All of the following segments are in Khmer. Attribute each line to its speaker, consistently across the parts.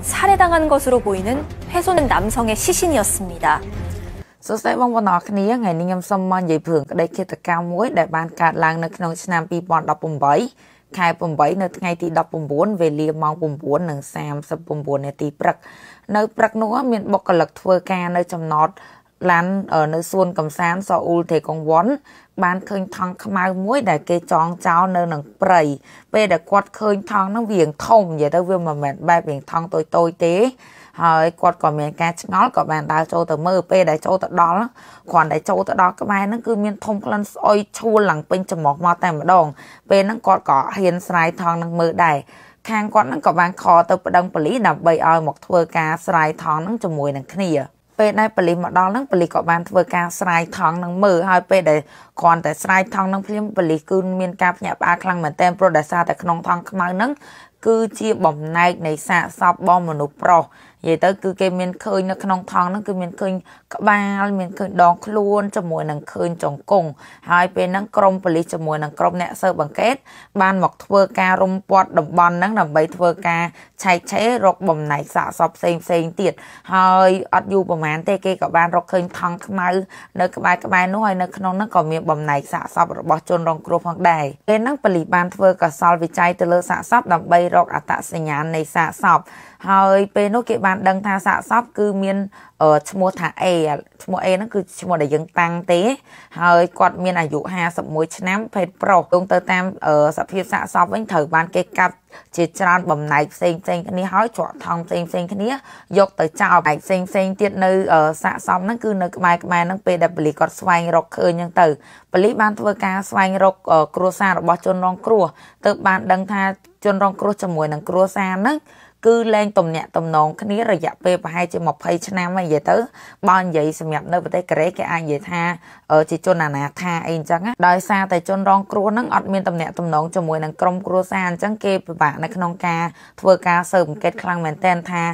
Speaker 1: 살해당한것으로보이는훼손된남성의시신이었습니 다. សួស្តីបងប្អូនអរគ្នាថ្ងៃនេះខ្ញុំសូមមកនិយាយពីក្តីឃាតកម្មមួយដែលបានកើតឡើងនៅក្នុងឆ្នាំ2018ខែ8នៅថ្ងៃទី19វេលាម៉ោង9:39នាទីព្រឹកនៅព្រឹកនោះមានបុគ្គលិកធ្វើការនៅចំណតឡាននៅសួនកំសាន្តសអ៊ូលទេកងវ៉ាន់បានឃើញថង់ខ្មៅមួយដែលគេចងចោលនៅនឹងព្រៃពេលដែលគាត់ឃើញថង់ហ្នឹងវាងធំនិយាយទៅវាមិនមែនបែបវាងថង់តូចតូចទេហើយគាត់ក៏មានការឆ្ងល់ក៏បានដើរចូលទៅមើលពេលដែលចូលទៅដល់គ្រាន់តែចូលទៅដល់ក្បែរហ្នឹងគឺមានធំក្លិនស្អុយឈួលឡើងពេញច្រមុះមកតែម្ដង ពេលហ្នឹងគាត់ក៏ហ៊ានស្រាយថង់ហ្នឹងមើលដែរខាងគាត់ហ្នឹងក៏បានខទៅប្តឹងប៉ូលីសដើម្បីឲ្យមកធ្វើការស្រាយថង់ហ្នឹងជាមួយនឹងគ្នាពេលដែលប៉ូលីសមកដល់ហ្នឹងប៉ូលីសក៏បានធ្វើការស្រាយថង់នឹងមើលហើយពេលដែលគ្រាន់តែស្រាយថង់នឹងភ្លាមប៉ូលីសគឺមានការភ្ញាក់ផ្អើលខ្លាំងមែនទែនព្រោះដោយសារតែក្នុងថង់ខ្មៅហ្នឹងគឺជា បំណែកនៃសាកសពបងមនុស្សប្រុសនិយាយទៅគឺគេមានឃើញនៅក្នុងថងហ្នឹងគឺមានឃើញក្បាល មានឃើញដងខ្លួនជាមួយនឹងឃើញចង្គង់ហើយពេលហ្នឹងក្រមប៉ូលីសជាមួយនឹងក្រុមអ្នកស៊ើបអង្កេតបានមកធ្វើការរុំព័ទ្ធតំបន់ហ្នឹងដើម្បីធ្វើការឆែកឆេររកបំណែកសាកសពផ្សេងផ្សេងទៀតហើយអត់យូរប្រហែលទេគេក៏បានរកឃើញថងខ្មៅនៅក្បែរក្បែរនោះហើយនៅក្នុងហ្នឹងក៏មានបំណែកសាកសពរបស់ជនរងគ្រោះផងដែរពេលហ្នឹងប៉ូលីសបានធ្វើកសលវិច័យទៅលើសាកសពដើម្បីរកអត្តសញ្ញាណនៃសាកសពហើយពេលនោះគេបានដឹងថាសាកសពគឺមានឈ្មោះថា A ឈ្មោះ A ហ្នឹងគឺឈ្មោះដែលយើងតាំងទេហើយគាត់មានអាយុ51ឆ្នាំភេទប្រុសទងទៅតាមសភាពសាកសពវិញត្រូវបានគេកាត់ជាច្រើនបំណែកផ្សេងផ្សេងគ្នាហើយច្រកថងផ្សេងផ្សេងគ្នាយក ទៅចោលឯផ្សេងផ្សេងទៀតនៅសាកសពហ្នឹងគឺនៅក្បែរក្បែរហ្នឹងពេលដែលប៉ូលីសគាត់ស្វែងរកឃើញហ្នឹងទៅប៉ូលីសបានធ្វើការស្វែងរក គ្រួសាររបស់ជនរងគ្រោះទើបបានដឹងថាជនរងគ្រោះជាមួយនឹង គ្រួសារហ្នឹងគឺលែងទំនាក់ទំនងគ្នារយៈពេលប្រហែលជា20ឆ្នាំហើយនិយាយទៅបើនិយាយសម្រាប់នៅប្រទេសកូរ៉េគេអាចនិយាយថាជាជនអនា ថាអីអញ្ចឹងដោយសារតែជនរងគ្រោះហ្នឹងអត់មានទំនាក់ទំនងជាមួយនឹងក្រុមគ្រួសារអញ្ចឹងគេពិបាកនៅក្នុងការធ្វើការស៊ើបអង្កេតខ្លាំងមែនទែនថា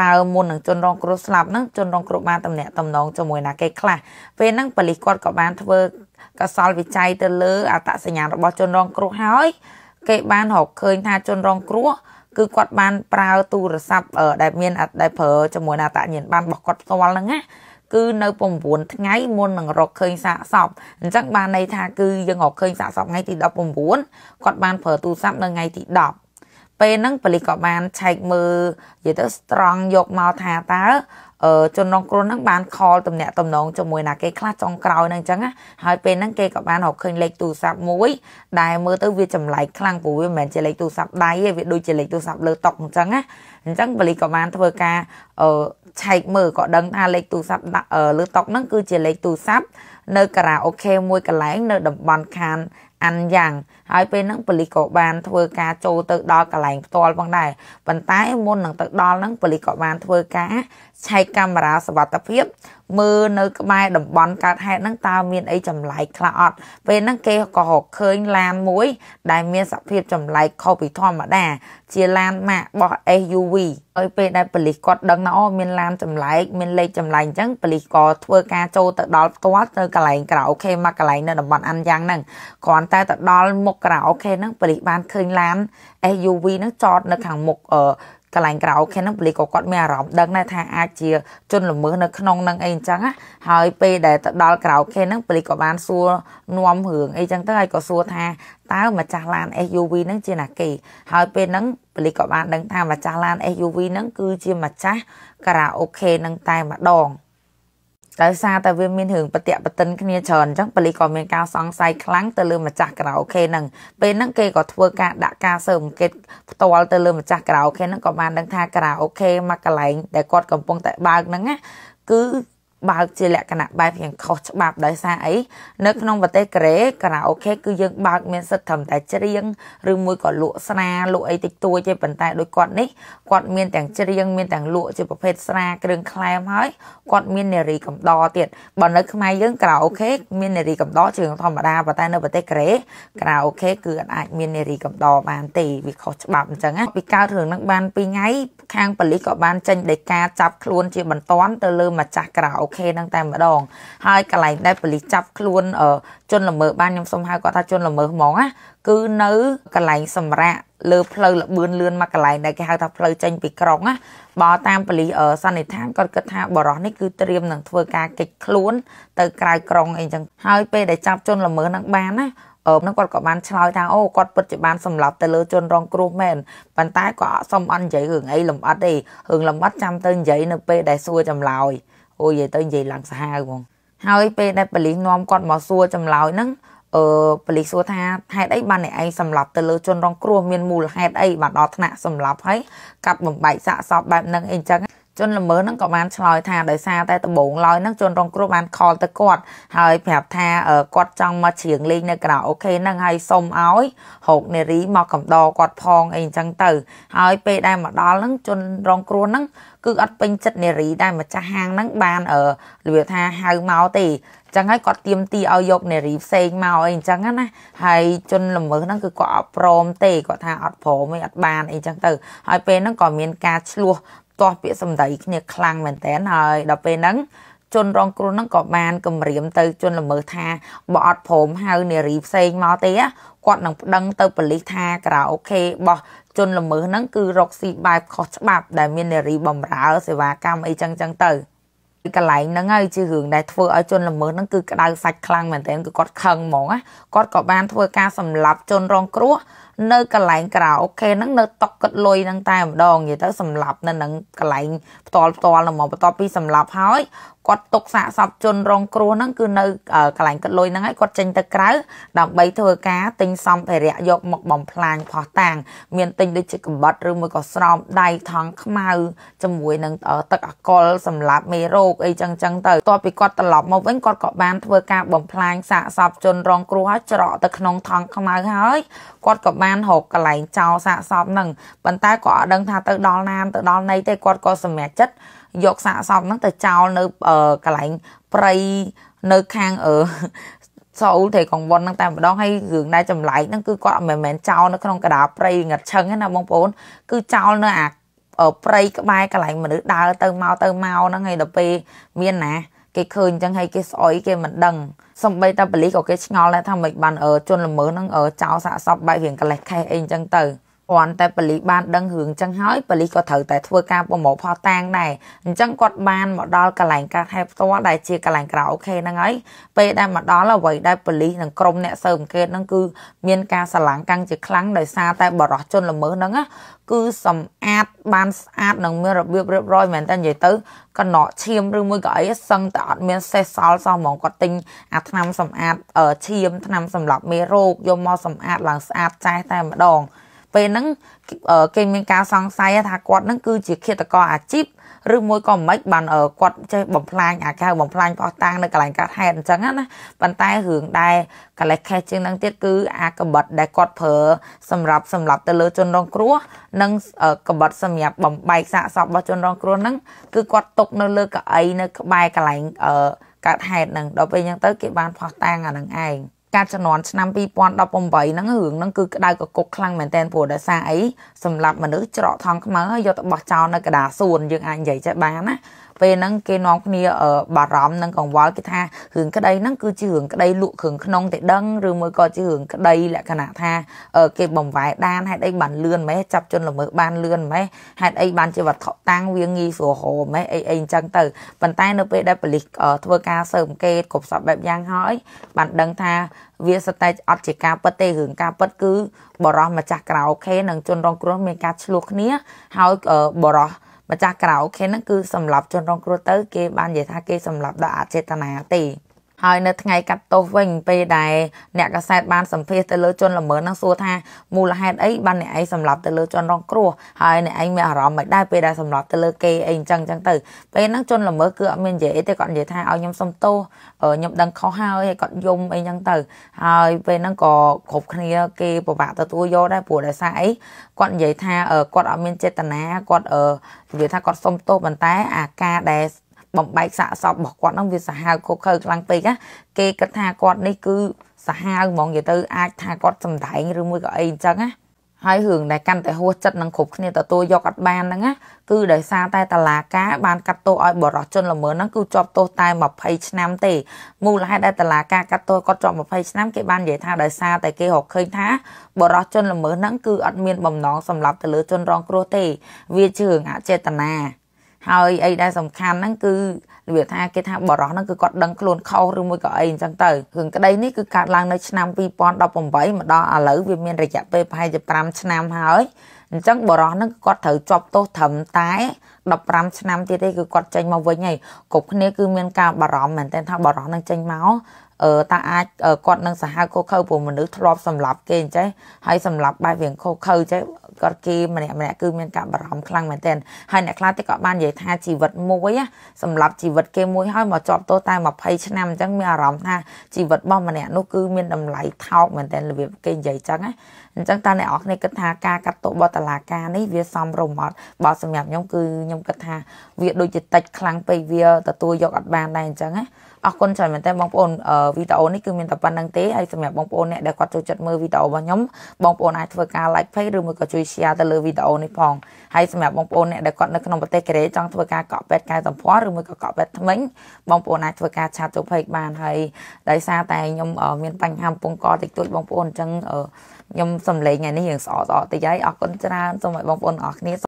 Speaker 1: តើមុននឹងជនរងគ្រោះស្លាប់ហ្នឹងជនរងគ្រោះបានទំនាក់ទំនងជាមួយណាគេខ្លះពេលហ្នឹងប៉ូលីសគាត់ក៏បានធ្វើកសលវិច័យទៅលើអត្តសញ្ញាណរបស់ជនរងគ្រោះហើយគេបានរកឃើញថាជនរងគ្រោះគឺគាត់បានប្រើទូរស័ព្ទដែលមានដែលប្រើជាមួយអតញ្ញាណប័ណ្ណរបស់គាត់ផ្ទាល់ហ្នឹងណាគឺនៅ9ថ្ងៃមុននឹងរកឃើញសាកសពអញ្ចឹងបានន័យថាគឺយើងរកឃើញសាកសពថ្ងៃទី19គាត់បានប្រើទូរស័ព្ទនៅថ្ងៃទី10ពេលហ្នឹងប៉ូលីសក៏បានឆែកមើលនិយាយទៅ strong យកមកថាតើអឺជនរងគ្រោះហ្នឹងបានខលតំណាក់តំណងជាមួយណាគេខ្លះចុងក្រោយហ្នឹងអញ្ចឹងហើយពេលហ្នឹងគេក៏បានរកឃើញលេខទូរស័ព្ទមួយដែលមើលទៅវាចម្លែកខ្លាំងព្រោះវាមិនមែនជាលេខទូរស័ព្ទដៃទេវាដូចជាលេខទូរស័ព្ទលើតុអញ្ចឹងណាអញ្ចឹងប៉ូលីសក៏បានធ្វើការអឺឆែកមើលក៏ដឹងថាលេខទូរស័ព្ទលើតុហ្នឹងគឺជាលេខទូរស័ព្ទនៅការ៉ាអូខេមួយកន្លែង នៅតំបន់ខានអាន់យ៉ាងហើយពេលហ្នឹងប៉ូលីសក៏បានធ្វើការចូលទៅដល់កន្លែងផ្ទាល់ផងដែរប៉ុន្តែមុននឹងទៅដល់ហ្នឹងប៉ូលីសក៏បានធ្វើការឆែកកាមេរ៉ាសវត្ថិភាពមើលនៅក្បែរតំបន់កើតហេតុហ្នឹងតើមានអីចម្លែកខ្លះអត់ ពេលហ្នឹងគេក៏រកឃើញឡានមួយ ដែលមានសភាពចម្លែកខុសពីធម្មតាជាឡានម៉ាកបោះ SUV ហើយពេលដែលប៉ូលីសគាត់ដឹងថាអូមានឡានចម្លែកមានលេខចម្លែកអញ្ចឹងប៉ូលីសក៏ធ្វើការចូលទៅដល់ផ្ទាល់ទៅកន្លែងក្រៅអូខេមកកន្លែងនៅតំបន់អានយ៉ាងហ្នឹងគ្រាន់តែទៅដល់មុខក្រៅអូខេហ្នឹងប៉ូលីសបានឃើញឡាន SUV ហ្នឹងចតនៅខាងមុខអឺកន្លែងក្រៅខេនហ្នឹងប៉ូលីសក៏គាត់មានអារម្មណ៍ដឹងដែរថាអាចជា ជនល្មើសនៅក្នុងហ្នឹងអីអញ្ចឹងហើយពេលដែលទៅដល់ក្រៅខេនហ្នឹងប៉ូលីសក៏បានសួរនាំរឿងអីអញ្ចឹងទៅហើយក៏សួរថា តើម្ចាស់ឡាន SUV ហ្នឹងជាណាគេហើយពេលហ្នឹងប៉ូលីសក៏បានដឹងថាម្ចាស់ឡាន SUV ហ្នឹងគឺជាម្ចាស់ការ៉ាអូខេហ្នឹងតែម្ដងដោយសារតែវាមានរឿងប្រតិបត្តិនគ្នាច្រើនអញ្ចឹងប៉ូលីសក៏មានការសង្ស័យខ្លាំងទៅលើម្ចាស់ការ៉ាអូខេហ្នឹងពេលហ្នឹងគេក៏ធ្វើការដាក់ការស៊ើបអង្កេតផ្ទាល់ទៅលើម្ចាស់ការ៉ាអូខេហ្នឹងក៏បានដឹងថាការ៉ាអូខេមួយកន្លែងដែលគាត់កំពុងតែបើកហ្នឹងណាគឺបើកជាលក្ខណៈបែបយ៉ាងខុសច្បាប់ដោយសារអីនៅក្នុងប្រទេសកូរ៉េខារ៉ាអូខេគឺយើងបើកមានសិទ្ធិត្រឹមតែច្រៀងឬ មួយក៏លក់ស្រាលក់អីតិចតួចទេប៉ុន្តែដោយគាត់នេះគាត់មានទាំងច្រៀងមានទាំងលក់ជាប្រភេទស្រាគ្រឿងក្លែមហើយគាត់មាននារីកំដរទៀតបើនៅខ្មែរយើងខារ៉ាអូខេ មាននារីកំដរជាធម្មតាប៉ុន្តែនៅប្រទេសកូរ៉េខារ៉ាអូខេគឺអាចមាននារីកំដរបានទេវាខុសច្បាប់អញ្ចឹងណាពីកើតរឿងហ្នឹងបាន2ថ្ងៃខាងប៉ូលីសក៏បានចេញដីកាចាប់ខ្លួន ជាបន្ទាន់ទៅលើម្ចាស់ខារ៉ាអូខេនឹងតែម្ដង ហើយកន្លែងដែលប៉ូលីសចាប់ខ្លួន ជនល្មើសបានខ្ញុំសុំហៅគាត់ថាជនល្មើសហ្មងណាគឺនៅកន្លែងសម្រាប់លើផ្លូវលបឿនលឿនមកកន្លែងដែលគេហៅថាផ្លូវចេញពីក្រុងណាបើតាមប៉ូលីសសន្និដ្ឋានគាត់គិតថាបរោះនេះគឺត្រៀមនឹងធ្វើការកិច្ចខ្លួនទៅក្រៅក្រុងអីចឹងហើយពេលដែលចាប់ជនល្មើសនឹងបានណាអមនឹងគាត់ក៏បានឆ្លើយថាអូគាត់ពិតជាបានសម្លាប់ទៅលើជនរងគ្រោះមែនប៉ុន្តែក៏សុំអត់និយាយរឿងអីលំអិតទេរឿងលំអិតចាំទៅនិយាយនៅពេលដែលសួរចម្លើយអូនិយាយទៅនិយាយឡើងសាហាវហ្មងហើយពេលដែលប៉ូលីសនាំគាត់មកសួរចម្លើយហ្នឹងអឺប៉ូលីសសួរថាហេតុអីបានអ្នកឯងសម្លាប់ទៅលើជនរងគ្រោះមានមូលហេតុអីបានដល់ថ្នាក់សម្លាប់ហើយកាប់បំបែកសាកសពបែបហ្នឹងអីចឹងជនល្មើសហ្នឹងក៏បានឆ្លើយថាដោយសារតែដំបងឡើយហ្នឹងជនរងគ្រោះបានខលទៅគាត់ហើយប្រាប់ថាគាត់ចង់មកច្រៀងលេងនៅក្រៅអូខេហ្នឹងហើយសុំឲ្យរកនារីមកកំដរគាត់ផងអីអញ្ចឹងទៅហើយពេលដែលមកដល់ហ្នឹងជនរងគ្រោះហ្នឹងគឺ អត់ពេញចិត្តនារីដែលម្ចាស់ហាងហ្នឹងបានអឺលឿថាហៅមកទេអញ្ចឹងហើយគាត់ទៀមទីឲ្យយកនារីផ្សេងមកអីអញ្ចឹងណាហើយជនល្មើសហ្នឹងគឺគាត់អត់ព្រមទេគាត់ថាអត់ព្រមទេអត់បានអីអញ្ចឹងទៅហើយពេលហ្នឹងក៏មានការឆ្លោះផ្ទាស់ពាក្យសម្ដីគ្នាខ្លាំងមែនតើហើយដល់ពេលហ្នឹងជនរង គ្រោះហ្នឹងក៏បានគម្រាមទៅ ជនល្មើសថាបើអត់ព្រមហៅនារីផ្សេងមកទេគាត់នឹងប្តឹងទៅប៉ូលីសថាក្រៅអូខេបោះជនល្មើសហ្នឹង គឺរកស៊ីបែបខុសច្បាប់ដែលមាននារីបំរើ សេវាកម្មអីចឹងចឹងទៅ។កន្លែងហ្នឹងហើយជារឿងដែលធ្វើឲ្យជនល្មើសហ្នឹងគឺក្តៅសាច់ខ្លាំងមែនទែនគឺគាត់ខឹងហ្មងណាគាត់ក៏បានធ្វើការសម្លាប់ជនរងគ្រោះនៅកន្លែងក្រៅអូខេហ្នឹងនៅតុកកឹតលុយហ្នឹងតែម្ដងនិយាយទៅសម្លាប់នៅនឹងកន្លែងផ្ទាល់ផ្ទាល់ហ្នឹងមកបន្ទាប់ពីសម្លាប់ហើយគាត់ຕົកសាកសពជនរងគ្រោះហ្នឹងគឺនៅកន្លែងកាត់លុយហ្នឹងហើយគាត់ចេញទៅក្រៅដើម្បីធ្វើការទិញសម្ភារៈយក មកបំផ្លាញផោះតាងមានទិញដូចជាកំបិតឬមួយក៏ស្រោមដៃថង់ខ្មៅជាមួយនឹងទឹកអកុលសម្រាប់មេរោគអីចឹងចឹងទៅតពីគាត់ត្រឡប់មកវិញគាត់ក៏បានធ្វើការបំផ្លាញសាកសពជនរងគ្រោះហើយច្រកទៅក្នុងថង់ខ្មៅហើយគាត់ក៏បានរកកន្លែងចោលសាកសពហ្នឹងប៉ុន្តែក៏អត់ដឹងថាទៅដល់ណាទៅដល់ណីទេគាត់ក៏សម្រេចចិត្តយកសាកសពហ្នឹងទៅចោលនៅកន្លែងព្រៃនៅខាងអឺសោលទេកងវុនហ្នឹងតែម្ដងហើយរឿងដែលចម្លែកហ្នឹងគឺគាត់មិនមែនចោលនៅក្នុងកដាព្រៃងឹតឈឹងទេណាបងប្អូនគឺចោលនៅអាព្រៃក្បែរកន្លែងមនុស្សដើរទៅមកទៅមកហ្នឹងហើយដល់ពេលមានណាគេឃើញអញ្ចឹងហើយគេស្អុយគេមិនដឹងសំបីតាប៉ូលីសក៏គេឆ្ងល់ដែរថាមិនបានជន់ល្មើហ្នឹងចោលសាកសពបែបរៀងកលេសខេះអីអញ្ចឹងទៅគ្រាន់តែប៉ូលីសបានដឹងរឿងចឹងហើយប៉ូលីសក៏ត្រូវតែធ្វើការប្រមូលផោះតាងដែរអញ្ចឹងគាត់បានមកដល់កន្លែងកាត់ហែផ្ទាល់ដែលជាកន្លែងក្រៅអូខេហ្នឹងហើយពេលដែលមកដល់អ្វីដែលប៉ូលីសនិងក្រុមអ្នកស៊ើបអង្កេតហ្នឹងគឺ មានការស្រឡាំងកាំងជាខ្លាំងដោយសារតែបរោះជនល្មើសហ្នឹងណាគឺសម្អាតបានស្អាតនិងមានរបៀបរៀបរយមែនតើនិយាយទៅកណកឈាមឬមួយក៏អីសឹងតែអត់មាន សេះសល់សោះហ្មងគាត់ទិញអាថ្នាំសម្អាតឈាមថ្នាំសម្លាប់មេរោគយកមកសម្អាតឡើងស្អាតចាស់តែម្ដងពេលហ្នឹងគេមានការសង្ស័យថាគាត់ហ្នឹងគឺជាឃាតករអាជីពឬមួយក៏មិនបានគាត់ចេះបំផ្លាញអាកៅបំផ្លាញប៉ោះតាំងនៅកន្លែងកាត់ហេតុអញ្ចឹងណាប៉ុន្តែរឿងដែលកលេសខេះជាងនឹងទៀតគឺអាកបិតដែលគាត់ប្រើសម្រាប់សម្រាប់ទៅលើជនរងគ្រោះនិងកបិតសម្រាប់បំបែកសាកសពរបស់ជនរងគ្រោះហ្នឹងគឺគាត់ຕົកនៅលើកៅអីនៅក្បែរកន្លែងកាត់ហេតុហ្នឹងដល់ពេលអញ្ចឹងទៅគេបានផោះតាំងអានឹងឯងការជំនាន់ឆ្នាំ2018ហ្នឹងរឿងហ្នឹងគឺក្តៅកគុកខ្លាំងមែនតើព្រោះដោយសារអីសម្រាប់មនុស្សច្រកថងខ្មៅហើយយកទៅបោះចោលនៅកណ្ដាលសួនយើងអាចនិយាយចេះបានណាពេលហ្នឹងគេនាំគ្នាបារម្ភនិងកង្វល់គេថារឿងក្តីហ្នឹងគឺជារឿងក្តីលក់គ្រឿងក្នុងតែដឹងឬមួយក៏ជារឿងក្តីលក្ខណៈថាគេបំវែដានហេតុអីបានលឿនម៉េះចាប់ជនល្មើសបានលឿនម៉េះហេតុអីបានជាវត្ថុតាំងវាងាយស្រួលហោម៉េះអីអីអញ្ចឹងទៅប៉ុន្តែនៅពេលដែលប៉ូលីសធ្វើការស៊ើបអង្កេតគ្រប់សពបែបយ៉ាងហើយបានដឹងថាវាស្តែអត់ជាការពិតទេរឿងការពិតគឺបរោះម្ចាស់ក្រៅអូខេនិងជនរងគ្រោះមានការឆ្លោះគ្នាហើយបរោះម្ចាស់ក្រៅខេហ្នឹងគឺសម្លាប់ជនរងគ្រោះទៅ គេបាននិយាយថាគេសម្លាប់ដោយអចេតនាទេហើយនៅថ្ងៃកាត់ទោសវិញពេលដែលអ្នកកសែតបានសម្ភាសទៅលើជនល្មើសនឹងសួរថាមូលហេតុអីបានអ្នកឯងសម្លាប់ទៅលើជនរងគ្រោះហើយអ្នកឯងមានអារម្មណ៍មិនដែរពេលដែលសម្លាប់ទៅលើគេអីអញ្ចឹងអញ្ចឹងទៅពេលហ្នឹងជនល្មើសគឺអត់មាននិយាយអីទេគាត់និយាយថាឲ្យខ្ញុំសុំទោសខ្ញុំដឹងខុសហើយហើយគាត់យំអីអញ្ចឹងទៅហើយពេលហ្នឹងក៏គ្រប់គ្នាគេពិបាកទទួលយកដែរព្រោះដោយសារអីគាត់និយាយថាគាត់អត់មានចេតនាគាត់និយាយថាគាត់សុំទោសប៉ុន្តែអាការដែលបំបែកសាកសពរបស់គាត់ហ្នឹងវាសាហាវខុសខើខ្លាំងពេកណាគេគិតថាគាត់នេះគឺសាហាវហ្មងនិយាយទៅអាចថាគាត់សំដែងឬមួយក៏អីអញ្ចឹងណាហើយរឿងដែលកាន់តែហួសចិត្តនឹងគ្រប់គ្នាទទួលយកអត់បានហ្នឹងណាគឺដោយសារតែតឡាការបានកាត់ទោសឲ្យបរិសុជនល្មើហ្នឹងគឺជាប់ទោសតែ20ឆ្នាំទេ មូលហេតុដែលតឡាការកាត់ទោសគាត់ជាប់20ឆ្នាំគេបាននិយាយថាដោយសារតែគេរកឃើញថាបរិសុជនល្មើហ្នឹងគឺអត់មានបំណងសម្រាប់ទៅលើជនរងគ្រោះទេវាជារឿងអចេតនាហើយអីដែលសំខាន់ហ្នឹងគឺរបៀបថាគេថាបរោះហ្នឹងគឺគាត់ដឹងខ្លួនខុសឬមួយក៏អីអញ្ចឹងទៅរឿងក្តីនេះគឺកើតឡើងនៅឆ្នាំ2018មកដល់ឥឡូវវាមានរយៈពេលប្រហែលជា5ឆ្នាំហើយអញ្ចឹងបរោះហ្នឹងគាត់ត្រូវជាប់ទោសត្រឹមតែ15ឆ្នាំទៀតទេគឺគាត់ចេញមកវិញហើយគ្រប់គ្នាគឺមានការបារម្ភមែនទែនថាបរោះហ្នឹងចេញមកអឺតើអាចគាត់នឹងសាហាវខូខើព្រោះមនុស្សធ្លាប់សម្លាប់គេអញ្ចេះហើយសម្លាប់បែបរៀងខូខើអញ្ចេះគាត់គេម្នាក់ម្នាក់គឺមានការបារម្ភខ្លាំងមែនទែនហើយអ្នកខ្លះទៀតក៏បាននិយាយថាជីវិតមួយ សម្រាប់ជីវិតគេមួយហើយមកជាប់ទោសតែ20ឆ្នាំអញ្ចឹងមានអារម្មណ៍ថាជីវិតរបស់ម្នាក់នោះគឺមានតម្លៃថោកមែនទែនរបៀបគេនិយាយអញ្ចឹងណាអញ្ចឹងតើអ្នកអរគ្នាគិតថាការកាត់ទោសបតឡាការនេះវាសមរម្យអត់បើសម្រាប់ខ្ញុំគឺខ្ញុំគិតថាវាដូចជាតិចខ្លាំងពេកវាទទួលយកអត់បានដែរអញ្ចឹងណាអរគុណច្រើនមែនតើបងប្អូនវីដេអូនេះគឺមានតែប៉ុណ្្នឹងទេហើយសម្រាប់បងប្អូនអ្នកដែលគាត់ចូលចិត្តមើលវីដេអូរបស់ខ្ញុំបងប្អូនអាចធ្វើការ like page ឬមួយក៏ជួយ share ទៅលើវីដេអូនេះផងហើយសម្រាប់បងប្អូនអ្នកដែលគាត់នៅក្នុងប្រទេសកូរ៉េចង់ធ្វើការកក់ពេទ្យកែសម្ផស្សឬមួយក៏កក់ពេទ្យថ្មីបងប្អូនអាចធ្វើការឆាតចូល page បានហើយដោយសារតែខ្ញុំមានបញ្ហាពងកតិចតួចបងប្អូនអញ្ចឹងខ្ញុំសំឡេងថ្ងៃនេះយើងស្អកស្អកតិចហើយអរគុណច្រើនសូមឲ្យបងប្អូនអរគ្នា